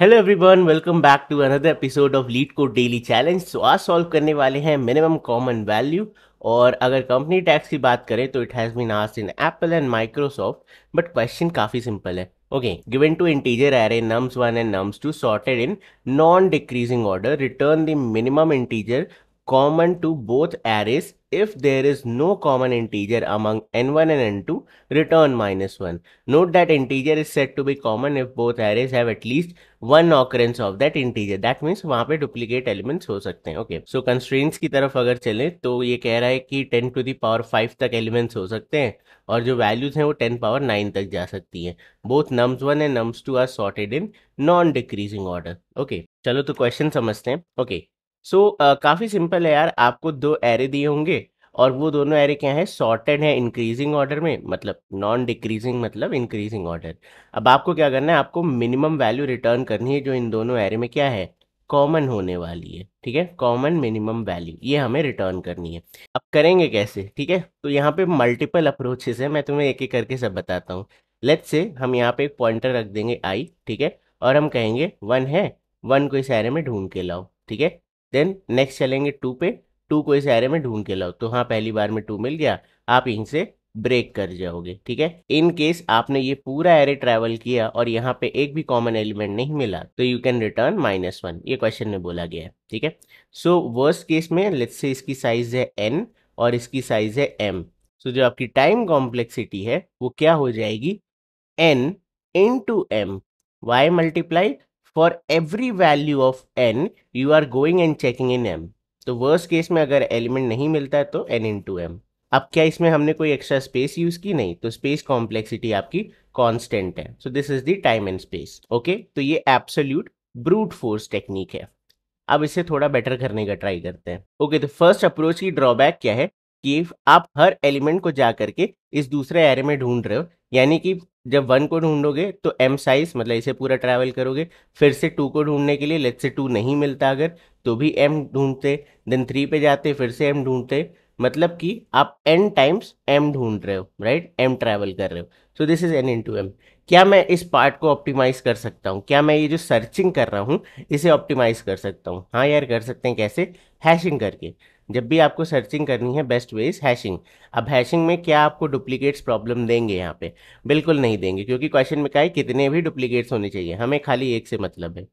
Hello everyone welcome back to another episode of LeetCode daily challenge तो आज solve करने वाले हैं मिनिमम कॉमन वैल्यू और अगर कंपनी टैक्स की बात करें तो it has been asked in Apple and Microsoft but question काफ़ी सिंपल है okay given two integer arrays nums one and nums two sorted in non decreasing order return the minimum integer common to both arrays if there is no common integer among n1 and n2, return minus 1. Note that integer is said to be common if both arrays have at least one occurrence of that integer. That means वहाँ पे duplicate elements हो सकते हैं okay. So constraints की तरफ अगर चले तो ये कह रहा है कि 10 to the power 5 तक elements हो सकते हैं और जो values हैं वो 10 power 9 तक जा सकती हैं Both nums 1 and nums 2 are sorted in non-decreasing order. Okay. चलो तो question समझते हैं Okay. सो so, uh, काफ़ी सिंपल है यार आपको दो एरे दिए होंगे और वो दोनों एरे क्या है सॉर्टेड है इंक्रीजिंग ऑर्डर में मतलब नॉन डिक्रीजिंग मतलब इंक्रीजिंग ऑर्डर अब आपको क्या करना है आपको मिनिमम वैल्यू रिटर्न करनी है जो इन दोनों एरे में क्या है कॉमन होने वाली है ठीक है कॉमन मिनिमम वैल्यू ये हमें रिटर्न करनी है अब करेंगे कैसे ठीक है तो यहाँ पे मल्टीपल अप्रोचेस है मैं तुम्हें एक एक करके सब बताता हूँ लेट से हम यहाँ पे एक पॉइंटर रख देंगे आई ठीक है और हम कहेंगे वन है वन को इस एरे में ढूंढ के लाओ ठीक है देन नेक्स्ट चलेंगे टू पे टू को इस एरे में ढूंढ के लाओ तो हाँ पहली बार में टू मिल गया आप यहीं से ब्रेक कर जाओगे ठीक है इन केस आपने ये पूरा एरे ट्रेवल किया और यहाँ पे एक भी कॉमन एलिमेंट नहीं मिला तो you can return minus one ये क्वेश्चन में बोला गया है ठीक है सो वर्स्ट केस में लेट्स से इसकी साइज है एन और इसकी साइज है एम सो so, जो आपकी टाइम कॉम्प्लेक्सिटी है वो क्या हो जाएगी N into M why multiply for every value of N you are going and checking in M तो वर्स केस में अगर एलिमेंट नहीं मिलता है तो एन इन टू एम अब क्या इसमें हमने कोई एक्स्ट्रा स्पेस यूज की नहीं तो स्पेस कॉम्प्लेक्सिटी आपकी कॉन्स्टेंट है so this is the time and space okay तो ये एब्सोल्यूट ब्रूट फोर्स टेक्निक है अब इसे थोड़ा बेटर करने का ट्राई करते हैं ओके तो फर्स्ट अप्रोच की ड्रॉबैक क्या है कि आप हर एलिमेंट को जा करके इस दूसरे एरे में ढूंढ रहे हो यानी कि जब वन को ढूंढोगे तो एम साइज मतलब इसे पूरा ट्रैवल करोगे फिर से टू को ढूंढने के लिए लेट से टू नहीं मिलता अगर तो भी एम ढूंढते देन थ्री पे जाते फिर से एम ढूंढते मतलब कि आप एन टाइम्स एम ढूंढ रहे हो राइट एम ट्रैवल कर रहे हो so this is N into M क्या मैं इस पार्ट को ऑप्टिमाइज कर सकता हूँ क्या मैं ये जो सर्चिंग कर रहा हूँ इसे ऑप्टिमाइज कर सकता हूँ हाँ यार कर सकते हैं कैसे हैशिंग करके जब भी आपको सर्चिंग करनी है बेस्ट वे इज़ हैशिंग अब हैशिंग में क्या आपको डुप्लीकेट्स प्रॉब्लम देंगे यहाँ पे बिल्कुल नहीं देंगे क्योंकि क्वेश्चन में कहा है कितने भी डुप्लीकेट्स होने चाहिए हमें खाली एक से मतलब है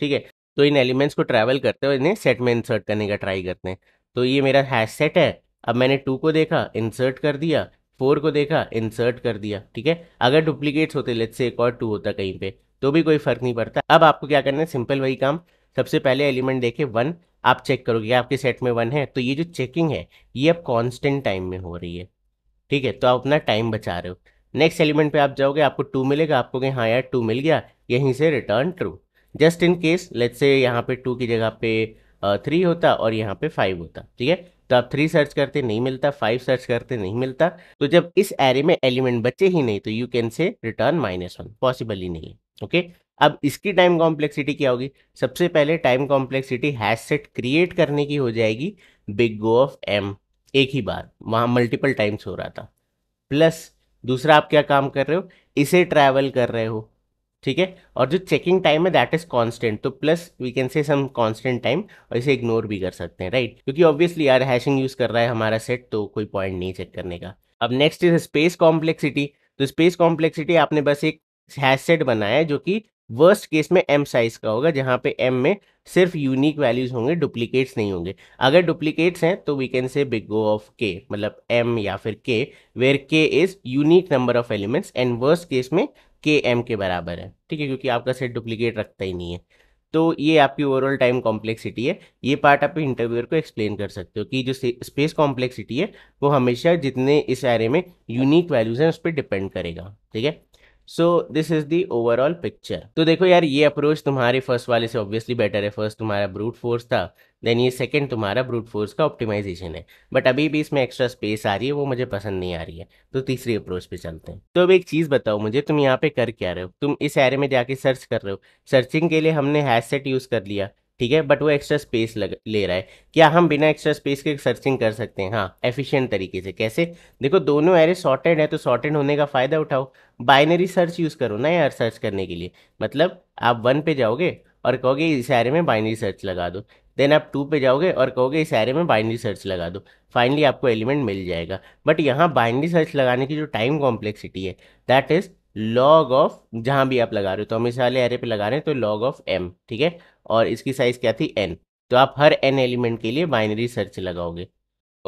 ठीक है तो इन एलिमेंट्स को ट्रैवल करते और इन्हें सेट में इंसर्ट करने का ट्राई करते हैं तो ये मेरा हैश सेट है अब मैंने टू को देखा इंसर्ट कर दिया फोर को देखा इंसर्ट कर दिया ठीक है अगर डुप्लीकेट्स होते लेट से एक और टू होता कहीं पे तो भी कोई फर्क नहीं पड़ता अब आपको क्या करना है सिंपल वही काम सबसे पहले एलिमेंट देखे वन आप चेक करोगे आपके सेट में वन है तो ये जो चेकिंग है ये अब कॉन्स्टेंट टाइम में हो रही है ठीक है तो आप अपना टाइम बचा रहे हो नेक्स्ट एलिमेंट पे आप जाओगे आपको टू मिलेगा आपको कहें हाँ यार टू मिल गया यहीं से return true just in case let say यहाँ पे टू की जगह पे थ्री होता और यहाँ पे फाइव होता ठीक है तो आप थ्री सर्च करते नहीं मिलता फाइव सर्च करते नहीं मिलता तो जब इस एरे में एलिमेंट बचे ही नहीं तो you can say return minus one possible ही नहीं है ओके अब इसकी टाइम कॉम्प्लेक्सिटी क्या होगी सबसे पहले time complexity hash set create करने की हो जाएगी बिग गो ऑफ एम एक ही बार वहाँ मल्टीपल टाइम्स हो रहा था प्लस दूसरा आप क्या काम कर रहे हो इसे ट्रैवल कर रहे हो ठीक है और जो चेकिंग टाइम है दैट इज कांस्टेंट तो plus we can say some constant time और इसे इग्नोर भी कर सकते हैं राइट क्योंकि ऑब्वियसली यार हैशिंग यूज कर रहा है हमारा सेट तो कोई पॉइंट नहीं चेक करने का अब नेक्स्ट इज स्पेस कॉम्प्लेक्सिटी तो स्पेस कॉम्प्लेक्सिटी आपने बस एक हैश सेट बनाया है जो कि वर्स्ट केस में एम साइज का होगा जहाँ पे एम में सिर्फ यूनिक वैल्यूज होंगे डुप्लीकेट्स नहीं होंगे अगर डुप्लीकेट्स हैं तो we can say big O of K मतलब एम या फिर K where K is unique number of elements and worst case में के एम के बराबर है ठीक है क्योंकि आपका सेट डुप्लीकेट रखता ही नहीं है तो ये आपकी ओवरऑल टाइम कॉम्प्लेक्सिटी है ये पार्ट आप इंटरव्यूअर को एक्सप्लेन कर सकते हो कि जो स्पेस कॉम्प्लेक्सिटी है वो हमेशा जितने इस एरे में यूनिक वैल्यूज हैं उस पर डिपेंड करेगा ठीक है so this is the overall picture तो देखो यार ये अप्रोच तुम्हारे फर्स्ट वाले से ऑब्वियसली बेटर है फर्स्ट तुम्हारा ब्रूट फोर्स था देन ये सेकंड तुम्हारा ब्रूट फोर्स का ऑप्टिमाइजेशन है बट अभी भी इसमें एक्स्ट्रा स्पेस आ रही है वो मुझे पसंद नहीं आ रही है तो तीसरी अप्रोच पे चलते हैं तो अब एक चीज़ बताओ मुझे तुम यहाँ पे कर क्या रहे हो तुम इस एरे में जाके सर्च कर रहे हो सर्चिंग के लिए हमने हैश सेट यूज़ कर लिया ठीक है बट वो एक्स्ट्रा स्पेस ले रहा है क्या हम बिना एक्स्ट्रा स्पेस के सर्चिंग कर सकते हैं हाँ एफिशिएंट तरीके से कैसे देखो दोनों एरे सॉर्टेड है तो सॉर्टेड होने का फ़ायदा उठाओ बाइनरी सर्च यूज़ करो ना यार सर्च करने के लिए मतलब आप वन पे जाओगे और कहोगे इस एरे में बाइनरी सर्च लगा दो देन आप टू पे जाओगे और कहोगे इस एरे में बाइनरी सर्च लगा दो फाइनली आपको एलिमेंट मिल जाएगा बट यहाँ बाइनरी सर्च लगाने की जो टाइम कॉम्प्लेक्सिटी है दैट इज़ लॉग ऑफ जहाँ भी आप लगा रहे हो तो हम इस वाले एरे पे लगा रहे हैं तो लॉग ऑफ एम ठीक है और इसकी साइज़ क्या थी एन तो आप हर एन एलिमेंट के लिए बाइनरी सर्च लगाओगे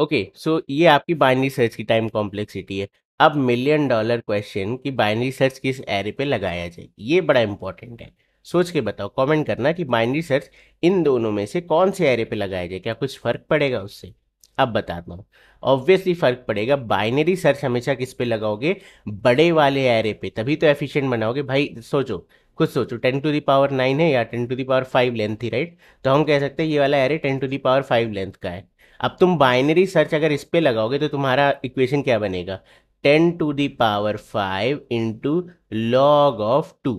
ओके सो ये आपकी बाइनरी सर्च की टाइम कॉम्प्लेक्सिटी है अब मिलियन डॉलर क्वेश्चन की बाइनरी सर्च किस एरे पे लगाया जाए ये बड़ा इंपॉर्टेंट है सोच के बताओ कमेंट करना कि बाइनरी सर्च इन दोनों में से कौन से एरे पे लगाया जाए क्या कुछ फ़र्क पड़ेगा उससे अब बताता हूँ ऑब्वियसली फ़र्क पड़ेगा बाइनरी सर्च हमेशा किस पे लगाओगे बड़े वाले एरे पे तभी तो एफिशिएंट बनाओगे भाई सोचो खुद सोचो ten to the power nine है या ten to the power five length ही राइट तो हम कह सकते हैं ये वाला array ten to the power five length का है अब तुम बाइनरी सर्च अगर इस पर लगाओगे तो तुम्हारा इक्वेशन क्या बनेगा ten to the power five into log of two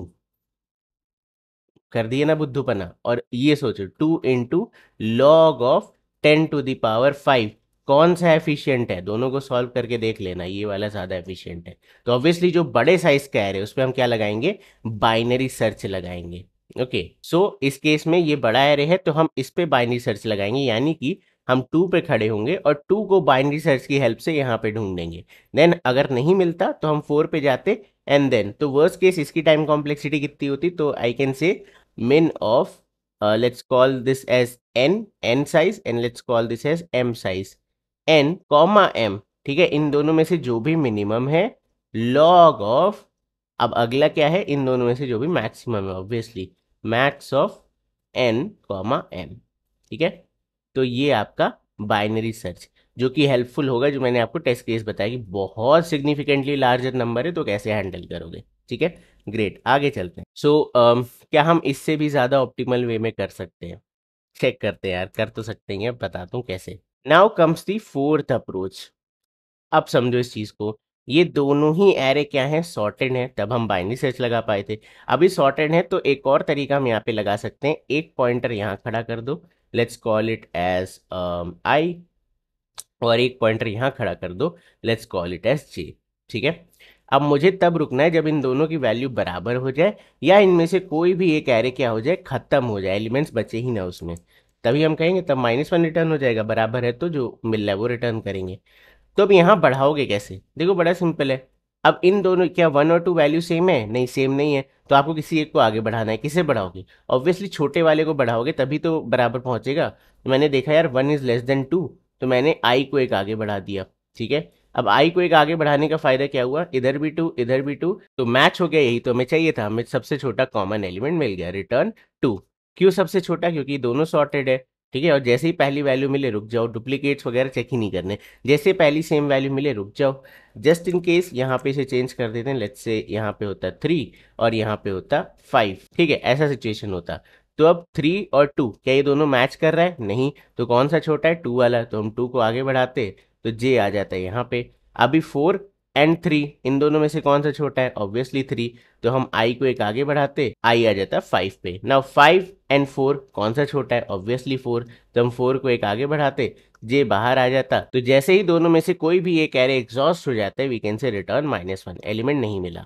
कर दिए ना बुद्धूपना और ये सोचो two into log of ten to the power five कौन सा एफिशिएंट है दोनों को सॉल्व करके देख लेना ये वाला ज़्यादा एफिशिएंट है तो ऑब्वियसली जो बड़े साइज का एरे उस पर हम क्या लगाएंगे बाइनरी सर्च लगाएंगे ओके okay. सो so, इस केस में ये बड़ा एरे है तो हम इस पे बाइनरी सर्च लगाएंगे यानी कि हम टू पे खड़े होंगे और टू को बाइनरी सर्च की हेल्प से यहाँ पे ढूंढेंगे देन अगर नहीं मिलता तो हम फोर पे जाते एंड देन तो वर्स्ट केस इसकी टाइम कॉम्प्लेक्सिटी कितनी होती तो I can say min of let's call this as n n size and let's call this as m size n comma m ठीक है इन दोनों में से जो भी मिनिमम है लॉग ऑफ अब अगला क्या है इन दोनों में से जो भी मैक्सिमम है obviously max of n comma m ठीक है तो ये आपका बाइनरी सर्च जो कि हेल्पफुल होगा जो मैंने आपको टेस्ट केस बताया कि बहुत सिग्निफिकेंटली लार्जर नंबर है तो कैसे हैंडल करोगे ठीक है ग्रेट आगे चलते हैं सो so, um, क्या हम इससे भी ज़्यादा ऑप्टिमल वे में कर सकते हैं चेक करते हैं यार कर तो सकते हैं बताता हूँ कैसे now comes the fourth approach अब समझो इस चीज़ को ये दोनों ही एरे क्या हैं सॉर्टेड हैं तब हम बाइनरी सर्च लगा पाए थे अभी सॉर्टेड है तो एक और तरीका हम यहाँ पे लगा सकते हैं एक पॉइंटर यहाँ खड़ा कर दो let's call it as i और एक पॉइंटर यहाँ खड़ा कर दो let's call it as j ठीक है अब मुझे तब रुकना है जब इन दोनों की वैल्यू बराबर हो जाए या इनमें से कोई भी एक एरे क्या हो जाए खत्म हो जाए एलिमेंट्स बचे ही ना उसमें तभी हम कहेंगे तब माइनस वन रिटर्न हो जाएगा बराबर है तो जो मिल रहा है वो रिटर्न करेंगे तो अब यहाँ बढ़ाओगे कैसे देखो बड़ा सिंपल है अब इन दोनों क्या वन और टू वैल्यू सेम है नहीं सेम नहीं है तो आपको किसी एक को आगे बढ़ाना है किसे बढ़ाओगे ऑब्वियसली छोटे वाले को बढ़ाओगे तभी तो बराबर पहुंचेगा तो मैंने देखा यार one is less than two तो मैंने आई को एक आगे बढ़ा दिया ठीक है अब आई को एक आगे बढ़ाने का फायदा क्या हुआ इधर भी टू इधर भी टू तो मैच हो गया यही तो हमें चाहिए था हमें सबसे छोटा कॉमन एलिमेंट मिल गया रिटर्न टू क्यों सबसे छोटा क्योंकि दोनों सॉर्टेड है ठीक है और जैसे ही पहली वैल्यू मिले रुक जाओ डुप्लीकेट्स वगैरह चेक ही नहीं करने जैसे पहली सेम वैल्यू मिले रुक जाओ जस्ट इन केस यहाँ पे इसे चेंज कर देते हैं लेट्स से यहाँ पे होता थ्री और यहाँ पे होता फाइव ठीक है ऐसा सिचुएशन होता तो अब थ्री और टू क्या ये दोनों मैच कर रहा है नहीं तो कौन सा छोटा है टू वाला तो हम टू को आगे बढ़ाते तो जे आ जाता है यहाँ पे अभी फोर एंड थ्री इन दोनों में से कौन सा छोटा है ऑब्वियसली थ्री तो हम आई को एक आगे बढ़ाते आई आ जाता है फाइव पे नाउ फाइव एंड फोर कौन सा छोटा है ऑब्वियसली फोर तो हम फोर को एक आगे बढ़ाते जे बाहर आ जाता तो जैसे ही दोनों में से कोई भी एक एरे एग्जॉस्ट हो जाता है we can say return minus one element नहीं मिला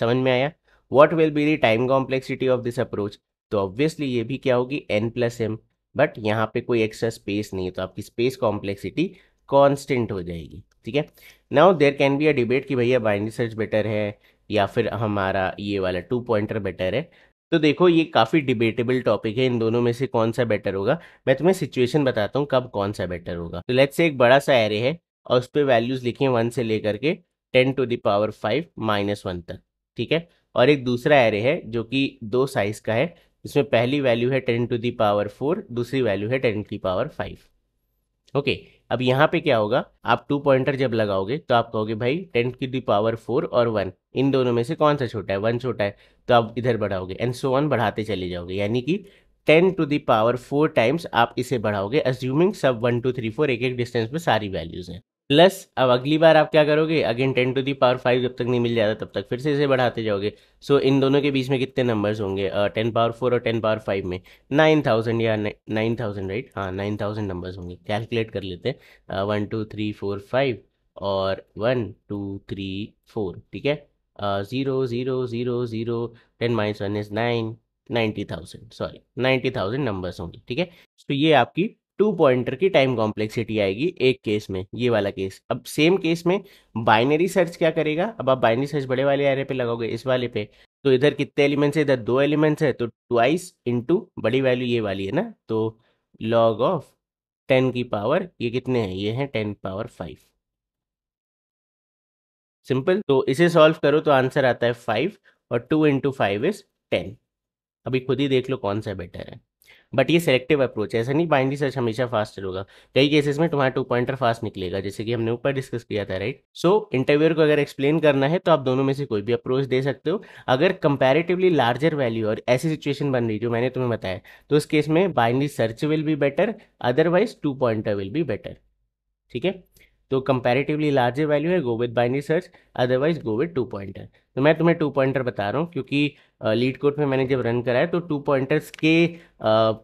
समझ में आया what will be the time complexity of this approach तो ऑब्वियसली ये भी क्या होगी एन प्लस एम बट यहाँ पे कोई एक्स्ट्रा स्पेस नहीं है तो आपकी स्पेस कॉम्प्लेक्सिटी कॉन्स्टेंट हो जाएगी ठीक है now there can be a debate कि भैया बाइनरी सर्च बेटर है या फिर हमारा ये वाला टू पॉइंटर बेटर है तो देखो ये काफ़ी डिबेटेबल टॉपिक है इन दोनों में से कौन सा बेटर होगा मैं तुम्हें सिचुएशन बताता हूँ कब कौन सा बेटर होगा तो लेट्स से एक बड़ा सा एरे है और उस पर वैल्यूज़ लिखे हैं वन से लेकर के ten to the power five minus one तक ठीक है और एक दूसरा एरे है जो कि दो साइज़ का है इसमें पहली वैल्यू है टेन टू दावर फोर दूसरी वैल्यू है ten to the power five okay okay. अब यहाँ पे क्या होगा आप टू पॉइंटर जब लगाओगे तो आप कहोगे भाई टेन की दी पावर फोर और वन इन दोनों में से कौन सा छोटा है वन छोटा है तो आप इधर बढ़ाओगे एंड सो वन बढ़ाते चले जाओगे यानी कि ten to the power four times आप इसे बढ़ाओगे अज्यूमिंग सब वन टू थ्री फोर एक एक डिस्टेंस में सारी वैल्यूज़ हैं प्लस अब अगली बार आप क्या करोगे again ten to the power five जब तक नहीं मिल जाता तब तक फिर से इसे बढ़ाते जाओगे सो so, इन दोनों के बीच में कितने नंबर्स होंगे टेन पावर फोर और टेन पावर फाइव में नाइन थाउजेंड या नाइन थाउजेंड राइट हाँ नाइन थाउजेंड नंबर्स होंगे कैलकुलेट कर लेते हैं one two three four five और वन टू थ्री फोर ठीक है zero zero zero zero ten minus one is nine ninety thousand sorry ninety thousand numbers होंगे ठीक है तो ये आपकी टू पॉइंटर की टाइम कॉम्प्लेक्सिटी आएगी एक केस में ये वाला केस अब सेम केस में बाइनरी सर्च क्या करेगा अब आप बाइनरी सर्च बड़े वाले एरे पे लगाओगे इस वाले पे तो इधर कितने एलिमेंट्स है इधर दो एलिमेंट्स है तो ट्वाइस इंटू बड़ी वैल्यू ये वाली है ना तो लॉग ऑफ टेन की पावर ये कितने हैं ये है टेन पावर फाइव सिंपल तो इसे सॉल्व करो तो आंसर आता है फाइव और two into five is ten अभी खुद ही देख लो कौन सा बेटर है बट ये सेलेक्टिव अप्रोच है ऐसा नहीं बाइनरी सर्च हमेशा फास्ट होगा कई केसेस में तुम्हारा टू पॉइंटर फास्ट निकलेगा जैसे कि हमने ऊपर डिस्कस किया था राइट सो इंटरव्यूअर को अगर एक्सप्लेन करना है तो आप दोनों में से कोई भी अप्रोच दे सकते हो अगर कंपेरेटिवली लार्जर वैल्यू और ऐसी सिचुएशन बन रही जो मैंने तुम्हें बताया तो उस केस में binary search will be better otherwise two pointer will be better ठीक है तो कंपैरेटिवली लार्जर वैल्यू है go with binary search otherwise go with two pointer तो मैं तुम्हें टू पॉइंटर बता रहा हूँ क्योंकि लीड कोड में मैंने जब रन कराया तो टू पॉइंटर्स के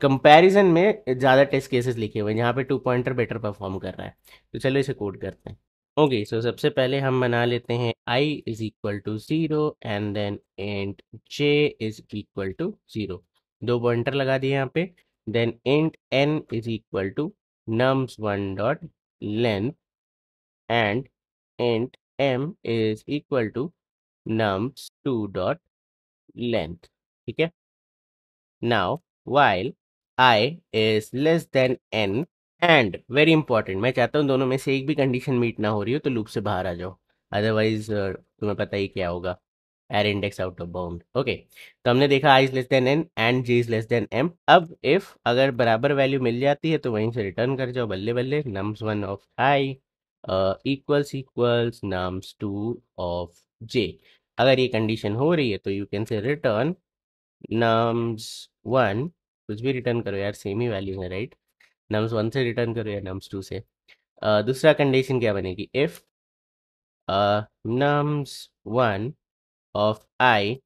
कंपैरिजन में ज़्यादा टेस्ट केसेस लिखे हुए हैं जहाँ पे टू पॉइंटर बेटर परफॉर्म कर रहा है तो चलो इसे कोड करते हैं ओके okay, सो so सबसे पहले हम बना लेते हैं i is equal to zero and then and j is equal to zero दो पॉइंटर लगा दिए यहाँ पे then and n is equal to nums one dot length and int m is equal to nums2 dot length. Okay. Now while i is less than n and very important मैं चाहता हूँ दोनों में से एक भी कंडीशन मीट ना हो रही हो तो लूप से बाहर आ जाओ अदरवाइज तुम्हें पता ही क्या होगा uh index out of bound okay तो हमने देखा i is less than n and j is less than m अब इफ अगर बराबर वैल्यू मिल जाती है तो वहीं से रिटर्न कर जाओ बल्ले बल्ले nums one of i uh, equals equals nums 2 of j अगर ये कंडीशन हो रही है तो you can say return nums one कुछ भी रिटर्न करो यार सेम ही वैल्यू है राइट नम्स वन से रिटर्न करो यार नम्स टू से uh, दूसरा कंडीशन क्या बनेगी if nums one of i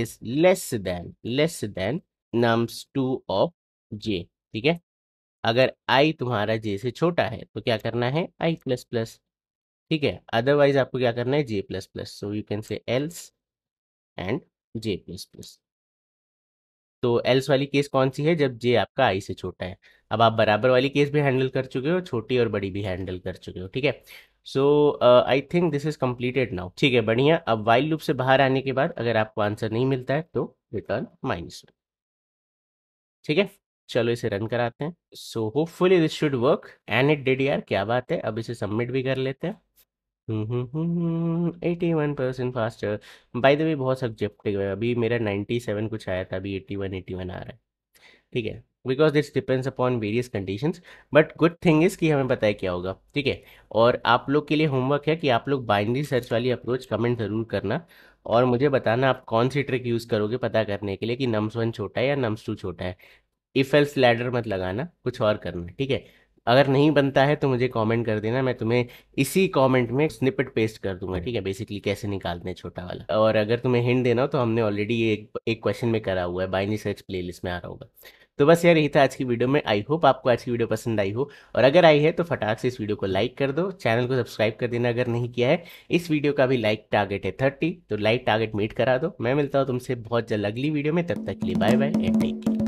is less than less than nums two of j ठीक है अगर आई तुम्हारा जे से छोटा है तो क्या करना है आई प्लस प्लस ठीक है अदरवाइज आपको क्या करना है j plus plus so you can say else and j plus plus तो एल्स वाली केस कौन सी है जब जे आपका आई से छोटा है अब आप बराबर वाली केस भी हैंडल कर चुके हो छोटी और बड़ी भी हैंडल कर चुके हो ठीक है so I think this is completed now ठीक है बढ़िया अब वाइल लूप से बाहर आने के बाद अगर आपको आंसर नहीं मिलता है तो रिटर्न माइनस ठीक है चलो इसे रन कराते हैं so hopefully this should work and it did यार क्या बात है अब इसे सबमिट भी कर लेते हैं eighty one percent faster by the way बहुत सब्जेक्टिव है अभी मेरा नाइन्टी सेवन कुछ आया था अभी एटी वन एटी वन आ रहा है ठीक है because that's depends upon various conditions but good thing is कि हमें पता है क्या होगा ठीक है और आप लोग के लिए होमवर्क है कि आप लोग बाइनरी सर्च वाली अप्रोच कमेंट ज़रूर करना और मुझे बताना आप कौन सी ट्रिक यूज़ करोगे पता करने के लिए कि नम्स वन छोटा है या नम्स टू छोटा है इफ एल्स लैडर मत लगाना कुछ और करना ठीक है अगर नहीं बनता है तो मुझे कमेंट कर देना मैं तुम्हें इसी कमेंट में स्निपेट पेस्ट कर दूंगा हम्म। ठीक है बेसिकली कैसे निकालते हैं छोटा वाला और अगर तुम्हें हिंट देना हो तो हमने ऑलरेडी एक एक क्वेश्चन में करा हुआ है बाइनी सर्च प्लेलिस्ट में आ रहा होगा तो बस यार यही था आज की वीडियो में आई होप आपको आज की वीडियो पसंद आई हो और अगर आई है तो फटाक से इस वीडियो को लाइक कर दो चैनल को सब्सक्राइब कर देना अगर नहीं किया है इस वीडियो का भी लाइक टारगेट है थर्टी तो लाइक टारगेट मीट करा दो मैं मिलता हूँ तुमसे बहुत जल्द अगली वीडियो में तब तक के लिए bye bye and take care